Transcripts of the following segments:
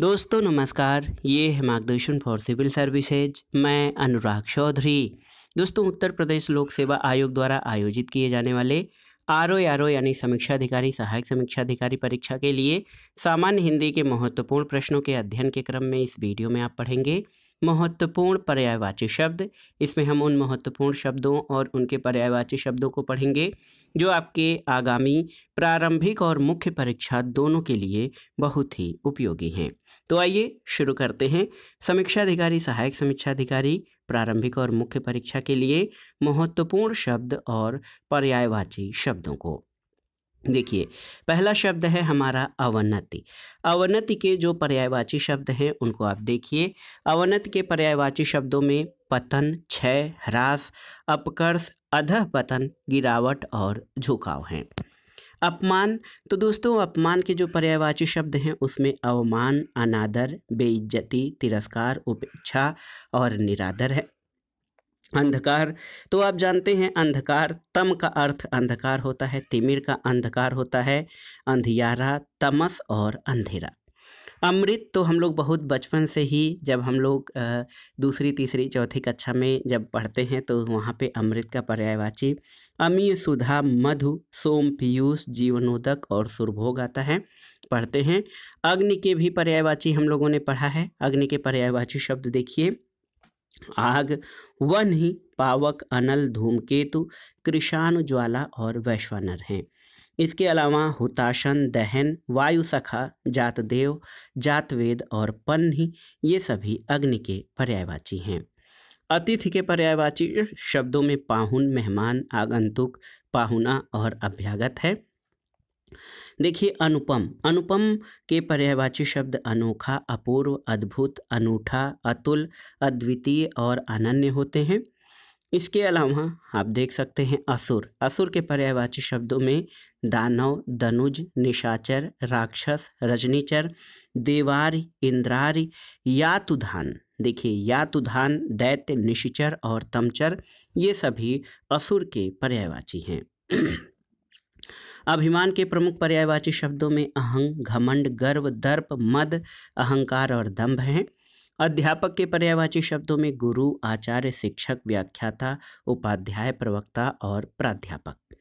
दोस्तों नमस्कार ये है मार्गदर्शन फॉर सिविल सर्विसेज मैं अनुराग चौधरी दोस्तों उत्तर प्रदेश लोक सेवा आयोग द्वारा आयोजित किए जाने वाले आर ओ आर ओ यानी समीक्षाधिकारी सहायक समीक्षा अधिकारी परीक्षा के लिए सामान्य हिंदी के महत्वपूर्ण प्रश्नों के अध्ययन के क्रम में इस वीडियो में आप पढ़ेंगे महत्वपूर्ण पर्यायवाची शब्द इसमें हम उन महत्वपूर्ण शब्दों और उनके पर्यायवाची शब्दों को पढ़ेंगे जो आपके आगामी प्रारंभिक और मुख्य परीक्षा दोनों के लिए बहुत ही उपयोगी हैं तो आइए शुरू करते हैं समीक्षा अधिकारी सहायक समीक्षा अधिकारी प्रारंभिक और मुख्य परीक्षा के लिए महत्वपूर्ण शब्द और पर्यायवाची शब्दों को देखिए पहला शब्द है हमारा अवनति अवनति के जो पर्यायवाची शब्द हैं उनको आप देखिए अवनति के पर्यायवाची शब्दों में पतन क्षय ह्रास अपकर्ष अधः पतन गिरावट और झुकाव हैं अपमान तो दोस्तों अपमान के जो पर्यायवाची शब्द हैं उसमें अवमान अनादर बेइज्जती तिरस्कार उपेक्षा और निरादर है अंधकार तो आप जानते हैं अंधकार तम का अर्थ अंधकार होता है तिमिर का अंधकार होता है अंधियारा तमस और अंधेरा अमृत तो हम लोग बहुत बचपन से ही जब हम लोग दूसरी तीसरी चौथी कक्षा में जब पढ़ते हैं तो वहाँ पे अमृत का पर्यायवाची अमीय सुधा मधु सोम पीयूष जीवनोदक और सुरभोग आता है पढ़ते हैं अग्नि के भी पर्यायवाची हम लोगों ने पढ़ा है अग्नि के पर्यायवाची शब्द देखिए आग वन ही पावक अनल धूमकेतु कृषाणुज्वाला और वैश्वानर हैं इसके अलावा हुताशन दहन वायु सखा जातदेव जातवेद और पन्नी ये सभी अग्नि के पर्यायवाची हैं अतिथि के पर्यायवाची शब्दों में पाहुन मेहमान आगंतुक पाहुना और अभ्यागत है देखिए अनुपम अनुपम के पर्यायवाची शब्द अनोखा अपूर्व अद्भुत अनूठा अतुल अद्वितीय और अनन्य होते हैं इसके अलावा आप देख सकते हैं असुर असुर के पर्यायवाची शब्दों में दानव दनुज निशाचर राक्षस रजनीचर देवारी या यातुधान देखिए यातुधान दैत्य निशिचर और तमचर ये सभी असुर के पर्यायवाची हैं अभिमान के प्रमुख पर्यायवाची शब्दों में अहंग घमंड गर्व दर्प मद अहंकार और दम्भ हैं अध्यापक के पर्यायवाची शब्दों में गुरु आचार्य शिक्षक व्याख्याता उपाध्याय प्रवक्ता और प्राध्यापक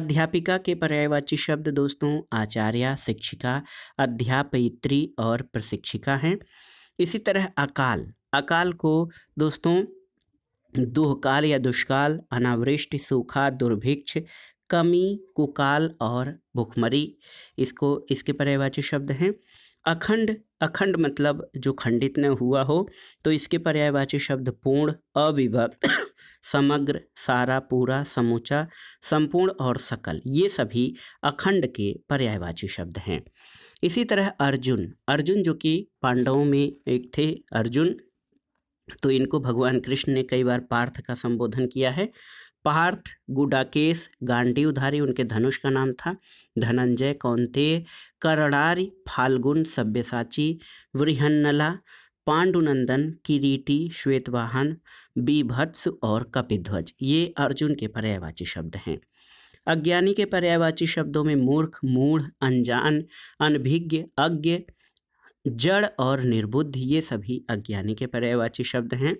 अध्यापिका के पर्यायवाची शब्द दोस्तों आचार्य शिक्षिका अध्यापयित्री और प्रशिक्षिका हैं इसी तरह अकाल अकाल को दोस्तों दुहकाल या दुष्काल अनावृष्टि सूखा दुर्भिक्ष कमी कुकाल और भुखमरी इसको इसके पर्यायवाची शब्द हैं अखंड अखंड मतलब जो खंडित न हुआ हो तो इसके पर्यायवाची शब्द पूर्ण अविभक्त समग्र सारा पूरा समूचा संपूर्ण और सकल ये सभी अखंड के पर्यायवाची शब्द हैं इसी तरह अर्जुन अर्जुन जो कि पांडवों में एक थे अर्जुन तो इनको भगवान कृष्ण ने कई बार पार्थ का संबोधन किया है पार्थ गुडाकेश गांडी उधारी उनके धनुष का नाम था धनंजय कौंतेय करणारी फाल्गुन सभ्यसाची वृहन्नला पांडुनंदन किरीटी श्वेतवाहन बीभत्स और कपिध्वज ये अर्जुन के पर्यायवाची शब्द हैं अज्ञानी के पर्यायवाची शब्दों में मूर्ख मूढ़ अनजान अनभिज्ञ अज्ञ जड़ और निर्बुद्ध ये सभी अज्ञानी के पर्यायवाची शब्द हैं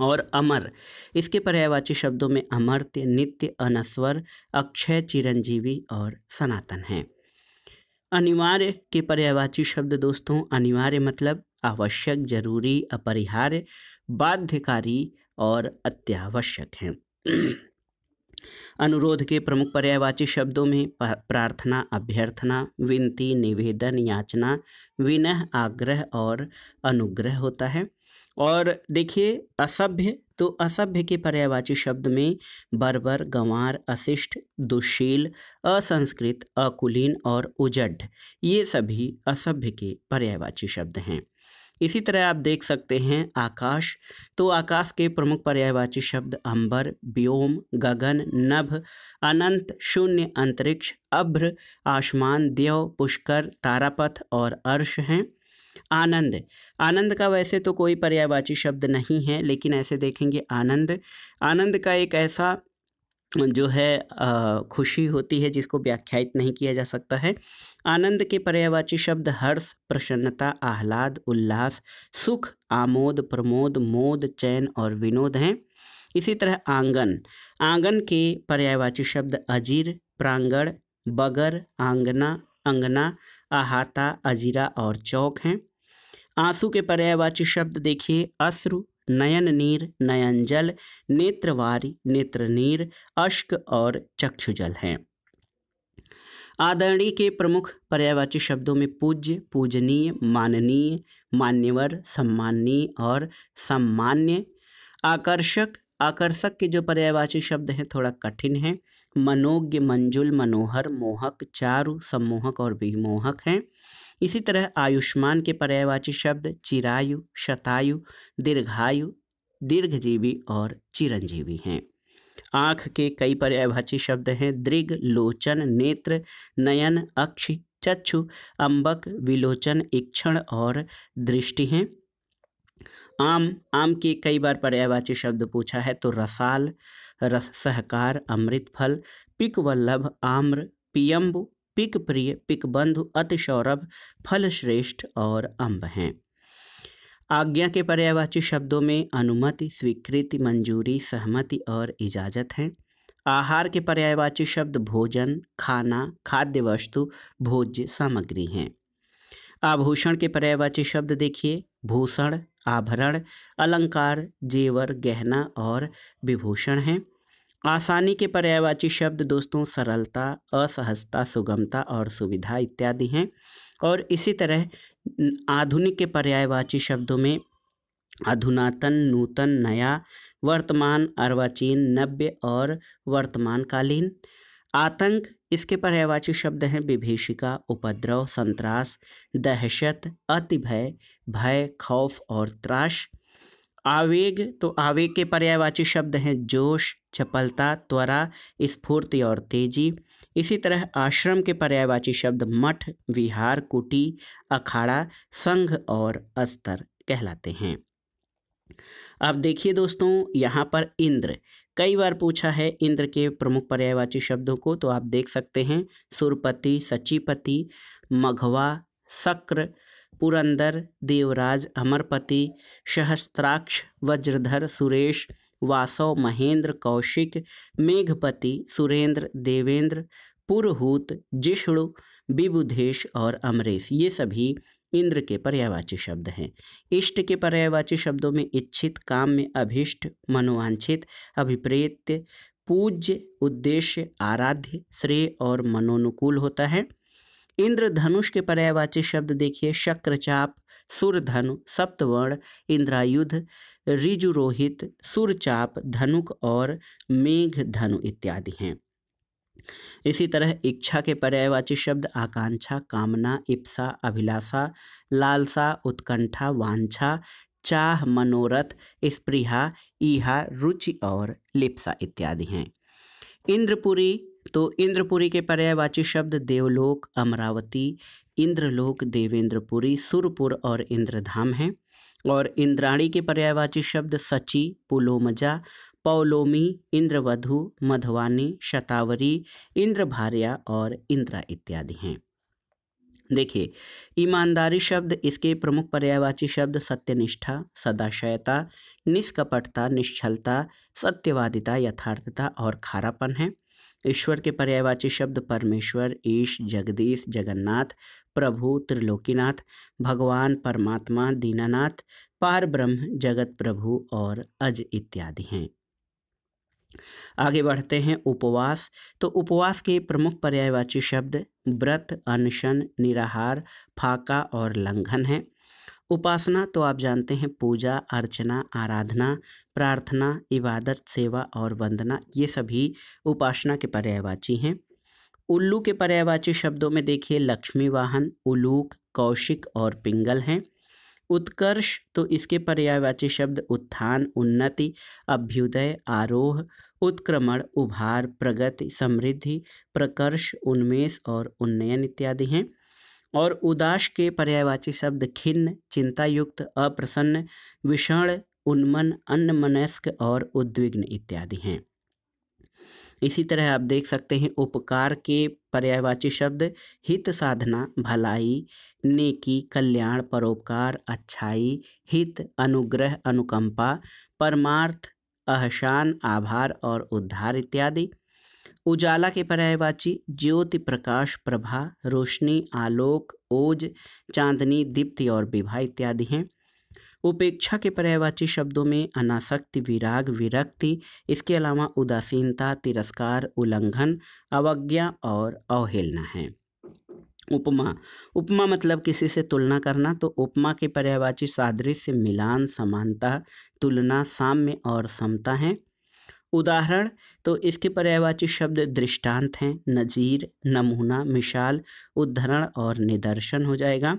और अमर इसके पर्यायवाची शब्दों में अमर्त्य नित्य अनस्वर अक्षय चिरंजीवी और सनातन है अनिवार्य के पर्यायवाची शब्द दोस्तों अनिवार्य मतलब आवश्यक जरूरी अपरिहार्य बाध्यकारी और अत्यावश्यक हैं अनुरोध के प्रमुख पर्यायवाची शब्दों में प्रार्थना अभ्यर्थना विनती निवेदन याचना विनह आग्रह और अनुग्रह होता है और देखिए असभ्य तो असभ्य के पर्यायवाची शब्द में बर्बर गंवार अशिष्ट दुशील असंस्कृत अकुलीन और उजड ये सभी असभ्य के पर्यायवाची शब्द हैं इसी तरह आप देख सकते हैं आकाश तो आकाश के प्रमुख पर्यायवाची शब्द अंबर व्योम गगन नभ अनंत शून्य अंतरिक्ष अभ्र आसमान देव पुष्कर तारापथ और अर्श हैं आनंद आनंद का वैसे तो कोई पर्यायवाची शब्द नहीं है लेकिन ऐसे देखेंगे आनंद आनंद का एक ऐसा जो है खुशी होती है जिसको व्याख्यायित नहीं किया जा सकता है आनंद के पर्यायवाची शब्द हर्ष प्रसन्नता आह्लाद उल्लास सुख आमोद प्रमोद मोद चैन और विनोद हैं इसी तरह आंगन आंगन के पर्यायवाची शब्द अजीर प्रांगण बगर आंगना अंगना अहाता अजीरा और चौक हैं आंसू के पर्यायवाची शब्द देखिए अश्रु नयन नीर नयन जल नेत्रवारी नेत्र नीर अश्क और चक्षुजल हैं आदरणीय के प्रमुख पर्यायवाची शब्दों में पूज्य पूजनीय माननीय मान्यवर सम्माननीय और सम्मान्य आकर्षक आकर्षक के जो पर्यायवाची शब्द हैं थोड़ा कठिन हैं मनोज्ञ मंजुल मनोहर मोहक चारु सम्मोहक और विमोहक हैं इसी तरह आयुष्मान के पर्यायवाची शब्द चिरायु शतायु दीर्घायु दीर्घजीवी और चिरंजीवी हैं आँख के कई पर्यायवाची शब्द हैं दृग लोचन नेत्र नयन अक्ष चक्षु अंबक विलोचन इक्षण और दृष्टि हैं आम आम के कई बार पर्यायवाची शब्द पूछा है तो रसाल रस सहकार अमृत फल पिक वल्लभ आम्र पियम्बु पिक प्रिय पिक बंधु अति सौरभ फल श्रेष्ठ और अम्ब हैं आज्ञा के पर्यायवाची शब्दों में अनुमति स्वीकृति मंजूरी सहमति और इजाज़त हैं आहार के पर्यायवाची शब्द भोजन खाना खाद्य वस्तु भोज्य सामग्री हैं आभूषण के पर्यायवाची शब्द देखिए भूषण आभरण अलंकार जेवर गहना और विभूषण हैं आसानी के पर्यायवाची शब्द दोस्तों सरलता असहजता सुगमता और सुविधा इत्यादि हैं और इसी तरह आधुनिक के पर्यायवाची शब्दों में अधुनातन नूतन नया वर्तमान अर्वाचीन नव्य और वर्तमानकालीन आतंक इसके पर्यायवाची शब्द हैं विभीषिका उपद्रव संतरास दहशत अतिभय भय खौफ और त्राश आवेग तो आवेग के पर्यायवाची शब्द हैं जोश चपलता त्वरा स्फूर्ति और तेजी इसी तरह आश्रम के पर्यायवाची शब्द मठ विहार कुटी अखाड़ा संघ और अस्तर कहलाते हैं अब देखिए दोस्तों यहाँ पर इंद्र कई बार पूछा है इंद्र के प्रमुख पर्यायवाची शब्दों को तो आप देख सकते हैं सुरपति सचिपति मघवा शक्र पुरंदर देवराज अमरपति सहस्त्राक्ष वज्रधर सुरेश वासव महेंद्र कौशिक मेघपति सुरेंद्र देवेंद्र पुरहूत जिष्णु विबुधेश और अमरेश ये सभी इंद्र के पर्यायवाची शब्द हैं इष्ट के पर्यायवाची शब्दों में इच्छित काम में अभिष्ट मनोवांछित अभिप्रेत पूज्य उद्देश्य आराध्य श्रेय और मनोनुकूल होता है इंद्र धनुष के पर्यायवाची शब्द देखिए शक्रचाप सुरधनु सप्तवर्ण इंद्रायुध ऋजुरोहित सुरचाप धनुक और मेघ धनु इत्यादि हैं इसी तरह इच्छा के पर्यायवाची शब्द आकांक्षा कामना इप्सा अभिलाषा लालसा उत्कंठा वांछा चाह मनोरथ स्प्रिहा ईहा रुचि और लिप्सा इत्यादि हैं इंद्रपुरी तो इंद्रपुरी के पर्यायवाची शब्द देवलोक अमरावती इंद्रलोक देवेंद्रपुरी सुरपुर और इंद्रधाम हैं और इंद्राणी के पर्यायवाची शब्द सची पुलोमजा पौलोमी इंद्रवधु मधवानी शतावरी इंद्रभार्या और इंद्रा इत्यादि हैं देखिए ईमानदारी शब्द इसके प्रमुख पर्यायवाची शब्द सत्यनिष्ठा सदाशयता निष्कपटता निश्चलता सत्यवादिता यथार्थता और खारापन है ईश्वर के पर्यायवाची शब्द परमेश्वर ईश जगदीश जगन्नाथ प्रभु त्रिलोकीनाथ भगवान परमात्मा दीनानाथ पार ब्रह्म जगत प्रभु और अज इत्यादि हैं आगे बढ़ते हैं उपवास तो उपवास के प्रमुख पर्यायवाची शब्द व्रत अनशन निराहार फाका और लंघन है उपासना तो आप जानते हैं पूजा अर्चना आराधना प्रार्थना इबादत सेवा और वंदना ये सभी उपासना के पर्यायवाची हैं उल्लू के पर्यायवाची शब्दों में देखिए लक्ष्मी वाहन उलूक कौशिक और पिंगल हैं उत्कर्ष तो इसके पर्यायवाची शब्द उत्थान उन्नति अभ्युदय आरोह उत्क्रमण उभार प्रगति समृद्धि प्रकर्ष उन्मेष और उन्नयन इत्यादि हैं और उदास के पर्यायवाची शब्द खिन्न चिंतायुक्त अप्रसन्न विषण उन्मन अन्नमनस्क और उद्विग्न इत्यादि हैं इसी तरह आप देख सकते हैं उपकार के पर्यायवाची शब्द हित साधना भलाई नेकी कल्याण परोपकार अच्छाई हित अनुग्रह अनुकंपा परमार्थ अहसान आभार और उद्धार इत्यादि उजाला के पर्यायवाची ज्योति प्रकाश प्रभा रोशनी आलोक ओज चांदनी दीप्ति और विभा इत्यादि हैं उपेक्षा के पर्यायवाची शब्दों में अनासक्ति विराग विरक्ति इसके अलावा उदासीनता तिरस्कार उल्लंघन अवज्ञा और अवहेलना है उपमा उपमा मतलब किसी से तुलना करना तो उपमा के पर्यायवाची सादृश्य मिलान समानता तुलना साम्य और समता है उदाहरण तो इसके पर्यायवाची शब्द दृष्टांत हैं नज़ीर नमूना मिसाल उद्धरण और निदर्शन हो जाएगा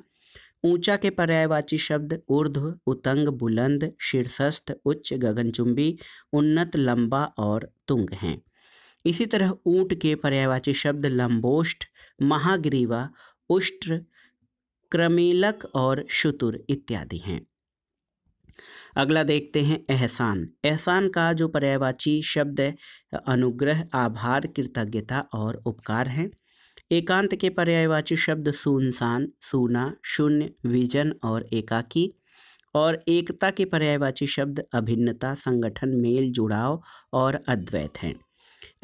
ऊंचा के पर्यायवाची शब्द ऊर्ध्व उतंग बुलंद शीर्षस्थ उच्च गगनचुंबी उन्नत लंबा और तुंग हैं इसी तरह ऊंट के पर्यायवाची शब्द लंबोष्ठ महाग्रीवा उष्ट्र क्रमेलक और शुतुर इत्यादि हैं अगला देखते हैं एहसान एहसान का जो पर्यायवाची शब्द है अनुग्रह आभार कृतज्ञता और उपकार हैं एकांत के पर्यायवाची शब्द सुनसान सूना शून्य विजन और एकाकी और एकता के पर्यायवाची शब्द अभिन्नता संगठन मेल जुड़ाव और अद्वैत हैं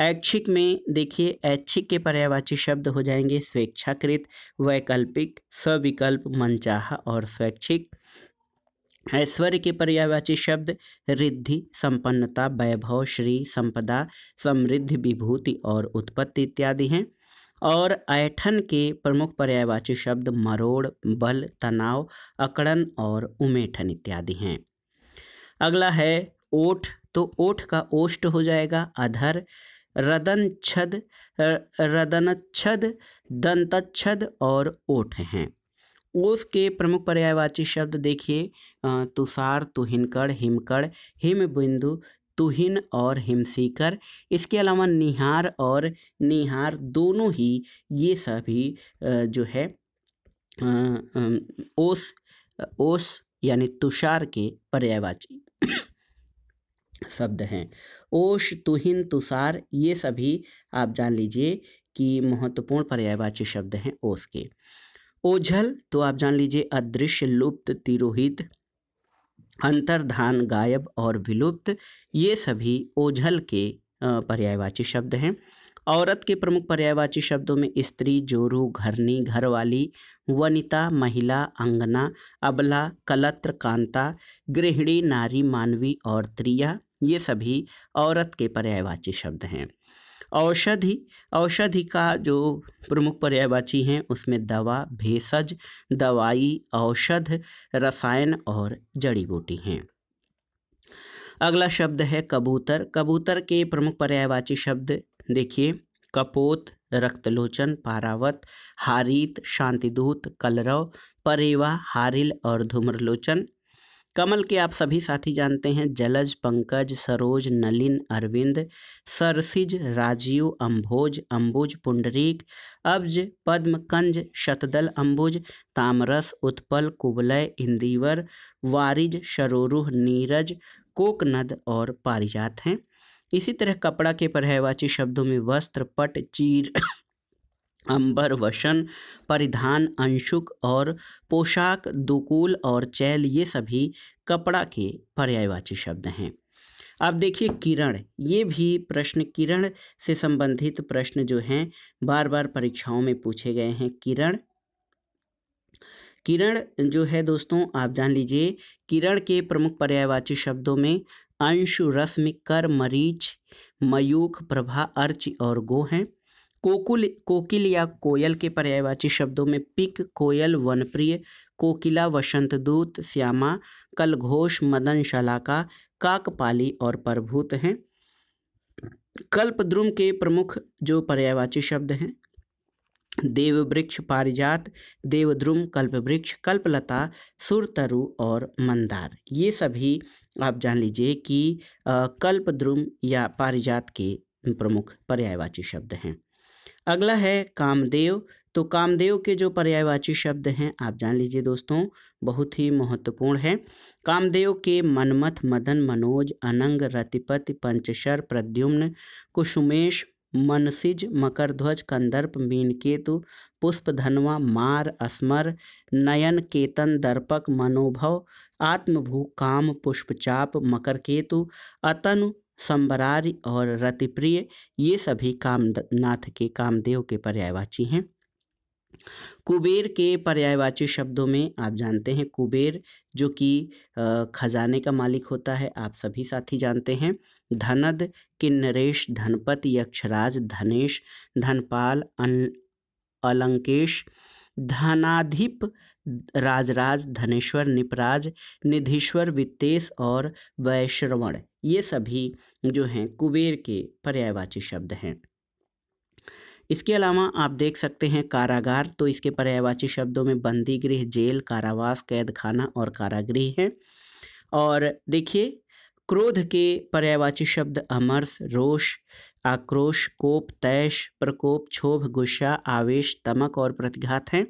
ऐच्छिक में देखिए ऐच्छिक के पर्यायवाची शब्द हो जाएंगे स्वेच्छाकृत वैकल्पिक स्विकल्प मनचाह और स्वैच्छिक ऐश्वर्य के पर्यायवाची शब्द रिद्धि संपन्नता वैभव श्री संपदा समृद्धि विभूति और उत्पत्ति इत्यादि हैं और ऐठन के प्रमुख पर्यायवाची शब्द मरोड़ बल तनाव अकड़न और उमेठन इत्यादि हैं अगला है ओठ तो ओठ का ओष्ट हो जाएगा अधर रदन छद रदनच्छद दंतच्छद और ओठ हैं ओस के प्रमुख पर्यायवाची शब्द देखिए तुषार तुहिनकड़ हिमकड़ हिम बिंदु तुहिन और हिमसीकर इसके अलावा निहार और निहार दोनों ही ये सभी जो है ओस ओस यानी तुषार के पर्यायवाची शब्द हैं ओश तुहिन तुषार ये सभी आप जान लीजिए कि महत्वपूर्ण पर्यायवाची शब्द हैं ओस के ओझल तो आप जान लीजिए अदृश्य लुप्त तिरोहित अंतर्धान गायब और विलुप्त ये सभी ओझल के पर्यायवाची शब्द हैं औरत के प्रमुख पर्यायवाची शब्दों में स्त्री जोरू घरनी घरवाली वनिता महिला अंगना अबला कलत्र कांता गृहिणी नारी मानवी और त्रिया ये सभी औरत के पर्यायवाची शब्द हैं औषधि औषधि का जो प्रमुख पर्यायवाची हैं उसमें दवा भेषज दवाई औषध रसायन और जड़ी बूटी हैं अगला शब्द है कबूतर कबूतर के प्रमुख पर्यायवाची शब्द देखिए कपोत रक्तलोचन पारावत हारीत शांतिदूत कलरव परेवा हारिल और धूम्रलोचन कमल के आप सभी साथी जानते हैं जलज पंकज सरोज नलिन अरविंद सरसिज राजीव अंभोज अंबुज पुंडरीक अब्ज पद्म कंज शतदल अंबुज तामरस उत्पल कुबलय इंदीवर वारिज शरोरुह नीरज कोकनद और पारिजात हैं इसी तरह कपड़ा के पर्यायवाची शब्दों में वस्त्र पट चीर अंबर वशन परिधान अंशुक और पोशाक दुकूल और चैल ये सभी कपड़ा के पर्यायवाची शब्द हैं अब देखिए किरण ये भी प्रश्न किरण से संबंधित प्रश्न जो हैं बार बार परीक्षाओं में पूछे गए हैं किरण किरण जो है दोस्तों आप जान लीजिए किरण के प्रमुख पर्यायवाची शब्दों में अंशु रश्मि कर मरीच मयूख प्रभा अर्च और गो हैं कोकुल कोकिल या कोयल के पर्यायवाची शब्दों में पिक कोयल वनप्रिय कोकिला वसंत दूत श्यामा कलघोष मदन शलाका काकपाली और परभूत हैं कल्पद्रुम के प्रमुख जो पर्यायवाची शब्द हैं देववृक्ष पारिजात देवद्रुम कल्पवृक्ष कल्पलता सुरतरु और मंदार ये सभी आप जान लीजिए कि कल्पद्रुम या पारिजात के प्रमुख पर्यायवाची शब्द हैं अगला है कामदेव तो कामदेव के जो पर्यायवाची शब्द हैं आप जान लीजिए दोस्तों बहुत ही महत्वपूर्ण है कामदेव के मनमथ मदन मनोज अनंग रतिपति पंचशर प्रद्युम्न कुसुमेश मनसिज मकरध्वज कंदर्प मीनकेतु पुष्प धनवा मार अस्मर नयन केतन दर्पक मनोभव आत्मभू काम पुष्पचाप मकरकेतु अतनु संबरार्य और रतिप्रिय ये सभी कामनाथ के कामदेव के पर्यायवाची हैं कुबेर के पर्यायवाची शब्दों में आप जानते हैं कुबेर जो कि खजाने का मालिक होता है आप सभी साथी जानते हैं धनद किन्नरेश धनपत यक्षराज धनेश धनपाल अन अलंकेश धनाधिप राजराज धनेश्वर निपराज निधीश्वर वित्तेश और वैश्रवण ये सभी जो हैं कुबेर के पर्यायवाची शब्द हैं इसके अलावा आप देख सकते हैं कारागार तो इसके पर्यायवाची शब्दों में बंदी गृह जेल कारावास कैदखाना और कारागृह हैं और देखिए क्रोध के पर्यायवाची शब्द अमर्ष रोष आक्रोश कोप तैश प्रकोप क्षोभ गुस्सा आवेश तमक और प्रतिघात हैं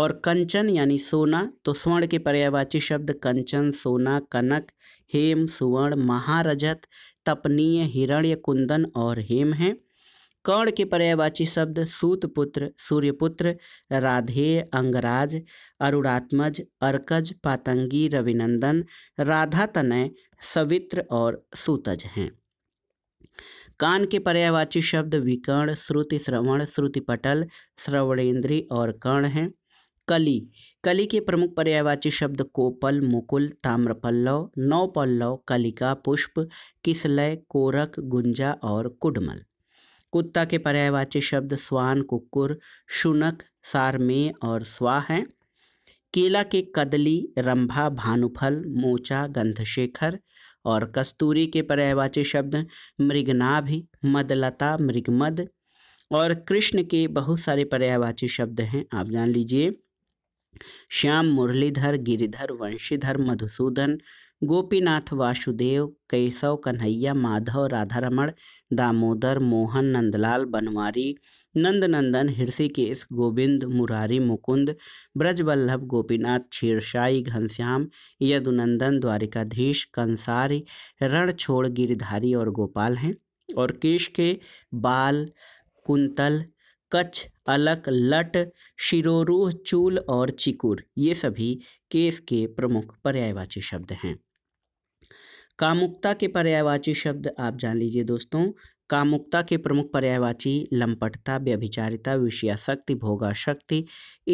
और कंचन यानी सोना तो स्वर्ण के पर्यायवाची शब्द कंचन सोना कनक हेम सुवर्ण महारजत तपनीय हिरण्य कुंदन और हेम हैं कर्ण के पर्यायवाची शब्द सूतपुत्र सूर्यपुत्र राधेय अंगराज अरुणात्मज अर्कज पातंगी रविनंदन राधातनय सवित्र और सूतज हैं कान के पर्यायवाची शब्द विकर्ण श्रुति श्रवण श्रुतिपटल श्रवणेन्द्री और कर्ण हैं कली कली के प्रमुख पर्यायवाची शब्द कोपल मुकुल ताम्रपल्लव नौपल्लव कलिका पुष्प किसलय कोरक गुंजा और कुडमल कुत्ता के पर्यायवाची शब्द स्वान कुकुर शुनक सारमे और स्वा हैं केला के कदली रंभा भानुफल मोचा गंधशेखर और कस्तूरी के पर्यायवाची शब्द मृगनाभि मदलता मृगमद और कृष्ण के बहुत सारे पर्यायवाची शब्द हैं आप जान लीजिए श्याम मुरलीधर गिरिधर वंशीधर मधुसूदन गोपीनाथ वासुदेव केशव कन्हैया माधव राधारमण दामोदर मोहन नंदलाल बनवारी नंदनंदन हृषिकेश गोविंद मुरारी मुकुंद ब्रजवल्लभ गोपीनाथ क्षीरशाई घनश्याम यदुनंदन द्वारिकाधीश कंसारी रणछोड़ गिरिधारी और गोपाल हैं और केश के बाल कुंतल कच्छ अलक लट शिरोरूह चूल और चिकुर ये सभी केस के प्रमुख पर्यायवाची शब्द हैं कामुकता के पर्यायवाची शब्द आप जान लीजिए दोस्तों कामुकता के प्रमुख पर्यायवाची लंपटता व्यभिचारिता विषयाशक्ति भोगाशक्ति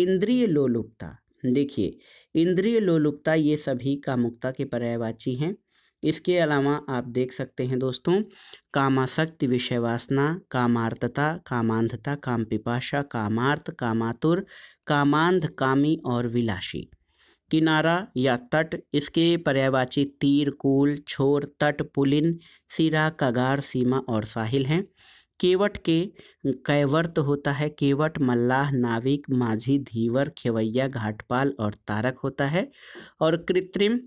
इंद्रिय लोलुपता देखिए इंद्रिय लोलुपता ये सभी कामुकता के पर्यायवाची हैं इसके अलावा आप देख सकते हैं दोस्तों कामाशक्ति विषय वासना कामार्थता कामांधता काम पिपाशा कामार्थ कामातुर कामांध कामी और विलासी किनारा या तट इसके पर्यायवाची तीर कूल छोर तट पुलिन सिरा कगार सीमा और साहिल हैं केवट के कैवर्त होता है केवट मल्लाह नाविक माझी धीवर खेवैया घाटपाल और तारक होता है और कृत्रिम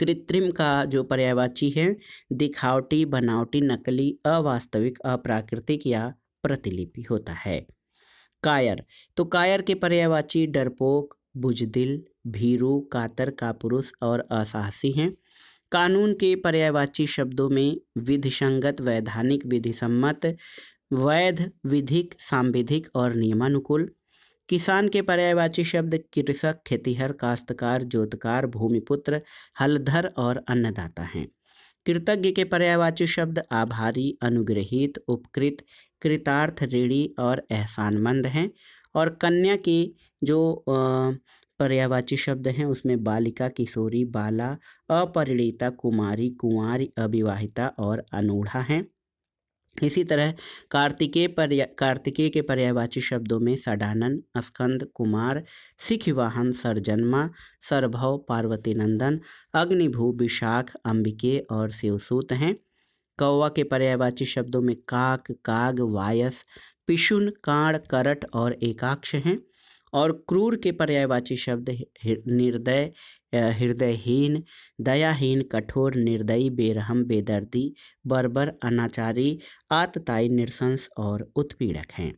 कृत्रिम का जो पर्यायवाची है दिखावटी बनावटी नकली अवास्तविक अप्राकृतिक या प्रतिलिपि होता है कायर तो कायर के पर्यायवाची डरपोक बुजदिल भीरू कातर का पुरुष और असाहसी हैं कानून के पर्यायवाची शब्दों में विधिसंगत वैधानिक विधिसम्मत वैध विधिक सांविधिक और नियमानुकूल किसान के पर्यायवाची शब्द कृषक खेतीहर काश्तकार जोतकार भूमिपुत्र हलधर और अन्नदाता हैं कृतज्ञ के पर्यायवाची शब्द आभारी अनुग्रहित उपकृत कृतार्थ ऋणी और एहसानमंद हैं और कन्या की जो पर्यावाची शब्द हैं उसमें बालिका किशोरी बाला अपरिणीता कुमारी कुंवारी अविवाहिता और अनूढ़ा हैं इसी तरह कार्तिकेय पर्या कार्तिकेय के पर्यायवाची शब्दों में सडानन स्कंद कुमार सिख वाहन सरजन्मा सरभव पार्वती नंदन अग्निभू विशाख अंबिके और शिवसूत हैं कौवा के पर्यायवाची शब्दों में काक काग वायस पिशुन काण करट और एकाक्ष हैं और क्रूर के पर्यायवाची शब्द निर्दय हृदयहीन दयाहीन कठोर निर्दयी बेरहम बेदर्दी बर्बर अनाचारी आतताई निरसंस और उत्पीड़क हैं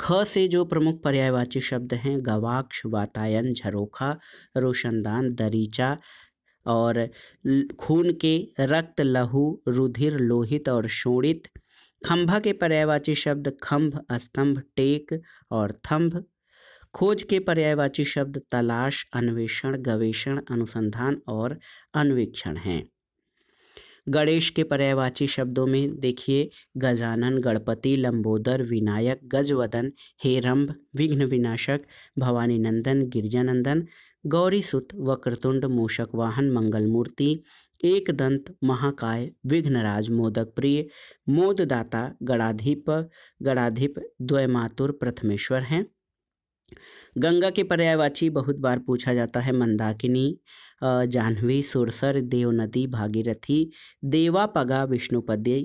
ख से जो प्रमुख पर्यायवाची शब्द हैं गवाक्ष वातायन झरोखा रोशनदान दरीचा और खून के रक्त लहू रुधिर लोहित और शोणित खंभा के पर्यायवाची शब्द खंभ स्तंभ टेक और थंभ खोज के पर्यायवाची शब्द तलाश अन्वेषण गवेषण अनुसंधान और अन्वेक्षण हैं गणेश के पर्यायवाची शब्दों में देखिए गजानन गणपति लंबोदर विनायक गजवदन हेरम्भ विघ्न विनाशक भवानी नंदन गिरजानंदन गौरीसुत वक्रतुंड मूषक वाहन मंगलमूर्ति एकदंत महाकाय विघ्नराज मोदक प्रिय मोददाता गणाधिप गणाधिप द्वैमातुर प्रथमेश्वर हैं गंगा के पर्यायवाची बहुत बार पूछा जाता है मंदाकिनी जाह्नवी सुरसर देवनदी भागीरथी देवापगा विष्णुपदे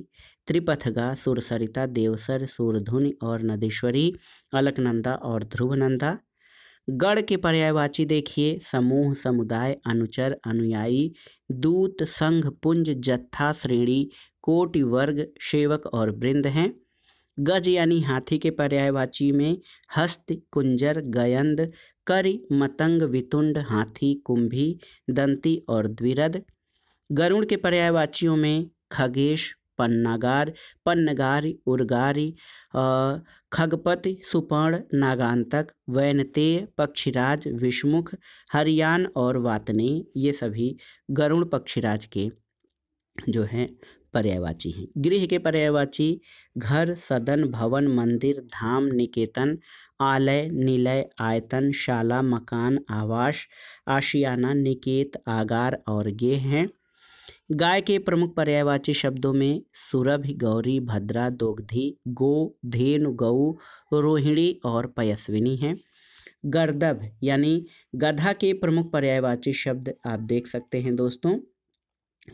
त्रिपथगा सुरसरिता देवसर सूरधुनि और नदेश्वरी अलकनंदा और ध्रुवनंदा गढ़ के पर्यायवाची देखिए समूह समुदाय अनुचर अनुयायी दूत संघ पुंज जत्था श्रेणी कोटि वर्ग सेवक और वृंद हैं गज यानी हाथी के पर्यायवाची में हस्त कुंजर गयंद करि मतंग वितुंड हाथी कुंभी दंती और द्विरद गरुण के पर्यायवाचियों में खगेश पन्नागार पन्नगारी उर्गारी खगपति सुपर्ण नागांतक वैनतेय पक्षीराज विषमुख हरियान और वातनी ये सभी गरुण पक्षीराज के जो हैं पर्यायवाची हैं गृह के पर्यायवाची घर सदन भवन मंदिर धाम निकेतन आलय निलय आयतन शाला मकान आवास आशियाना निकेत आगार और गेह हैं गाय के प्रमुख पर्यायवाची शब्दों में सुरभ गौरी भद्रा दोग्धि गो धेनु गऊ रोहिणी और पयस्विनी हैं गर्दभ यानी गधा के प्रमुख पर्यायवाची शब्द आप देख सकते हैं दोस्तों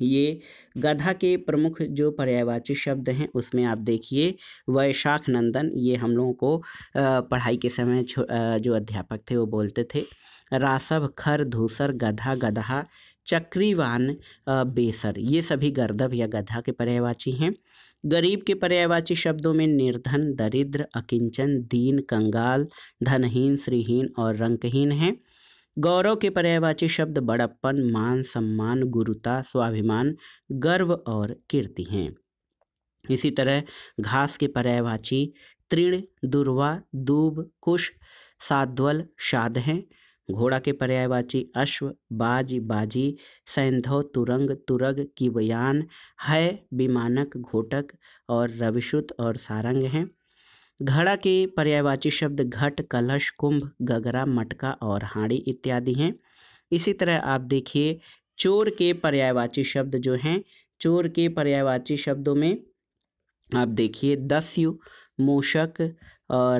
ये गधा के प्रमुख जो पर्यायवाची शब्द हैं उसमें आप देखिए वैशाख नंदन ये हम लोगों को पढ़ाई के समय जो अध्यापक थे वो बोलते थे रासभ खर धूसर गधा गधा चक्रीवान बेसर ये सभी गर्दभ या गधा के पर्यायवाची हैं गरीब के पर्यायवाची शब्दों में निर्धन दरिद्र अकिंचन दीन कंगाल धनहीन श्रीहीन और रंकहीन हैं गौरव के पर्यायवाची शब्द बड़प्पन मान सम्मान गुरुता स्वाभिमान गर्व और कीर्ति हैं इसी तरह घास के पर्यायवाची तृण दुर्वा दूब कुश साध्वल शाद हैं घोड़ा के पर्यायवाची अश्व बाज बाजी सैंधव तुरंग तुरग की बयान है विमानक घोटक और रविशुत और सारंग हैं घड़ा के पर्यायवाची शब्द घट कलश कुंभ गगरा मटका और हाड़ी इत्यादि हैं इसी तरह आप देखिए चोर के पर्यायवाची शब्द जो हैं चोर के पर्यायवाची शब्दों में आप देखिए दस्यु मूषक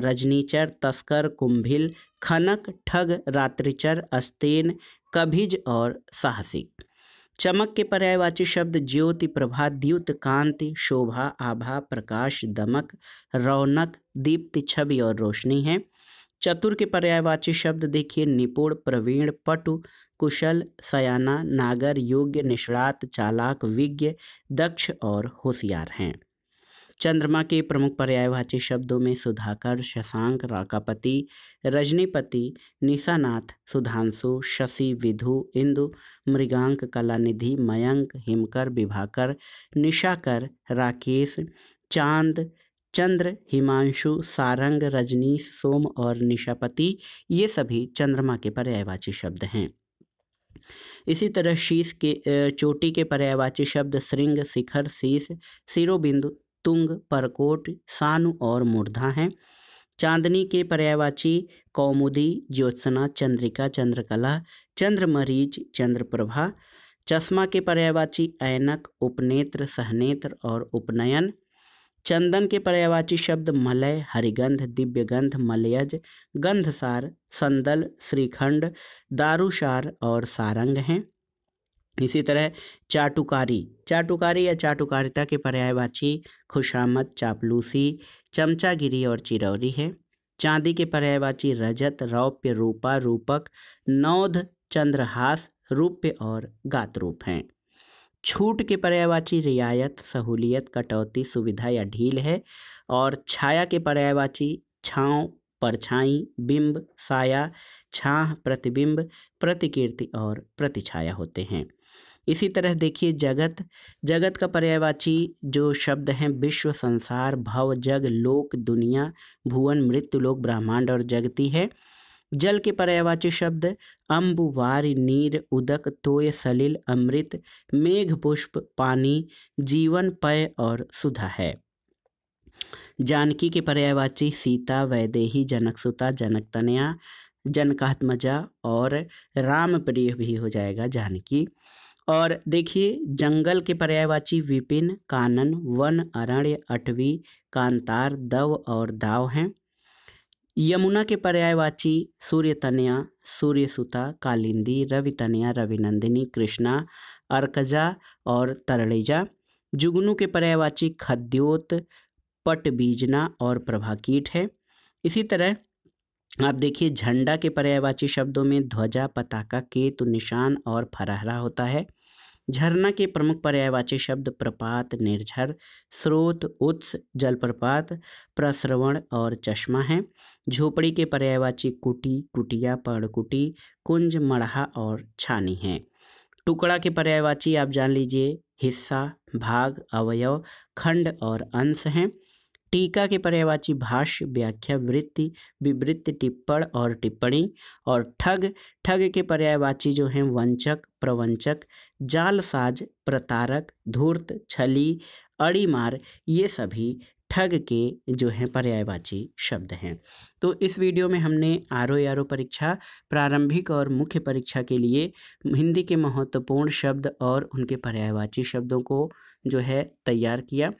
रजनीचर तस्कर कुंभिल खनक ठग रात्रिचर अस्तेन कभिज और साहसिक चमक के पर्यायवाची शब्द ज्योति प्रभा द्युत कांति शोभा आभा प्रकाश दमक रौनक दीप्ति छवि और रोशनी है चतुर के पर्यायवाची शब्द देखिए निपुण प्रवीण पटु कुशल सयाना नागर योग्य निष्णात चालाक विज्ञ दक्ष और होशियार हैं चंद्रमा के प्रमुख पर्यायवाची शब्दों में सुधाकर शशांक राकापति रजनीपति निशानाथ सुधांशु शशि विधु इंदु मृगांक कलानिधि मयंक हिमकर विभाकर निशाकर राकेश चांद चंद्र हिमांशु सारंग रजनीश सोम और निशापति ये सभी चंद्रमा के पर्यायवाची शब्द हैं इसी तरह शीश के चोटी के पर्यायवाची शब्द श्रृंग शिखर शीश शिरोबिंदु तुंग परकोट सानु और मूर्धा हैं चांदनी के पर्यायवाची कौमुदी ज्योत्सना चंद्रिका चंद्रकला चंद्रमरीच चंद्रप्रभा चश्मा के पर्यायवाची ऐनक उपनेत्र सहनेत्र और उपनयन चंदन के पर्यायवाची शब्द मलय हरिगंध दिव्यगंध मलयज गंधसार संदल श्रीखंड दारूसार और सारंग हैं इसी तरह चाटुकारी चाटुकारी या चाटुकारिता के पर्यायवाची खुशामद चापलूसी चमचागिरी और चिरौरी है चांदी के पर्यायवाची रजत रौप्य रूपा रूपक नौध चंद्रहास रूप्य और गातरूप हैं छूट के पर्यायवाची रियायत सहूलियत कटौती सुविधा या ढील है और छाया के पर्यायवाची छाँव परछाई बिंब साया छाह प्रतिबिंब प्रतिकीर्ति और प्रतिछाया होते हैं इसी तरह देखिए जगत जगत का पर्यायवाची जो शब्द हैं विश्व संसार भव जग लोक दुनिया भुवन मृत्यु लोक ब्रह्मांड और जगती है जल के पर्यायवाची शब्द अम्ब वार नीर उदक तोय सलिल अमृत मेघ पुष्प पानी जीवन पय और सुधा है जानकी के पर्यायवाची सीता वैदेही जनक सुता जनक तनया जनकात्मजा और राम प्रिय भी हो जाएगा जानकी और देखिए जंगल के पर्यायवाची विपिन कानन वन अरण्य अटवी कांतार दव और दाव हैं यमुना के पर्यायवाची सूर्य तनया सूर्य सुता कालिंदी रवि तनया रविनंदिनी कृष्णा अर्कजा और तरलेजा जुगनू के पर्यायवाची खद्योत पट बीजना और प्रभाकीट है इसी तरह आप देखिए झंडा के पर्यायवाची शब्दों में ध्वजा पताका केतु निशान और फरहरा होता है झरना के प्रमुख पर्यायवाची शब्द प्रपात निर्झर स्रोत उत्स जलप्रपात प्रस्रवण और चश्मा हैं झोपड़ी के पर्यायवाची कुटी कुटिया पर्णकुटी कुंज मड़हा और छानी हैं टुकड़ा के पर्यायवाची आप जान लीजिए हिस्सा भाग अवयव खंड और अंश हैं टीका के पर्यावाची भाष्य व्याख्या वृत्ति विवृत्ति टिप्पण और टिप्पणी और ठग ठग के पर्यायवाची जो हैं वंचक प्रवंचक जालसाज प्रतारक धूर्त छली अड़ीमार ये सभी ठग के जो हैं पर्यायवाची शब्द हैं तो इस वीडियो में हमने आर ओ परीक्षा प्रारंभिक और मुख्य परीक्षा के लिए हिंदी के महत्वपूर्ण शब्द और उनके पर्यायवाची शब्दों को जो है तैयार किया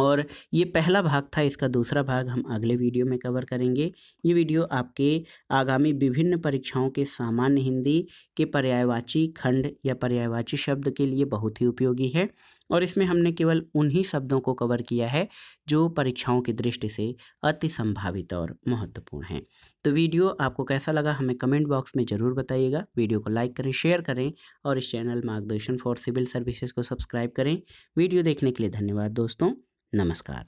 और ये पहला भाग था इसका दूसरा भाग हम अगले वीडियो में कवर करेंगे ये वीडियो आपके आगामी विभिन्न परीक्षाओं के सामान्य हिंदी के पर्यायवाची खंड या पर्यायवाची शब्द के लिए बहुत ही उपयोगी है और इसमें हमने केवल उन्हीं शब्दों को कवर किया है जो परीक्षाओं की दृष्टि से अति संभावित और महत्वपूर्ण हैं तो वीडियो आपको कैसा लगा हमें कमेंट बॉक्स में ज़रूर बताइएगा वीडियो को लाइक करें शेयर करें और इस channel Margdarshan for civil services को सब्सक्राइब करें वीडियो देखने के लिए धन्यवाद दोस्तों नमस्कार